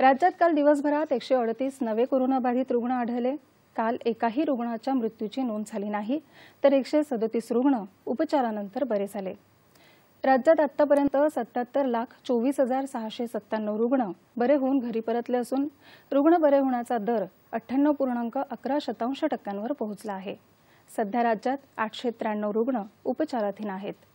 राज्यात काल दिवसभरात एकशे अडतीस नवे कोरोनाबाधित रुग्ण आढळले काल एकाही रुग्णाच्या मृत्यूची नोंद झाली नाही तर एकशे सदतीस रुग्ण उपचारानंतर बरे झाले राज्यात आतापर्यंत सत्याहत्तर लाख चोवीस हजार सहाशे सत्त्याण्णव रुग्ण बरे होऊन घरी परतले असून रुग्ण बरे होण्याचा दर अठ्ठ्याण्णव पूर्णांक अकरा शतांश टक्क्यांवर पोहोचला आहे सध्या राज्यात आठशे त्र्याण्णव रुग्ण उपचाराधीन आहेत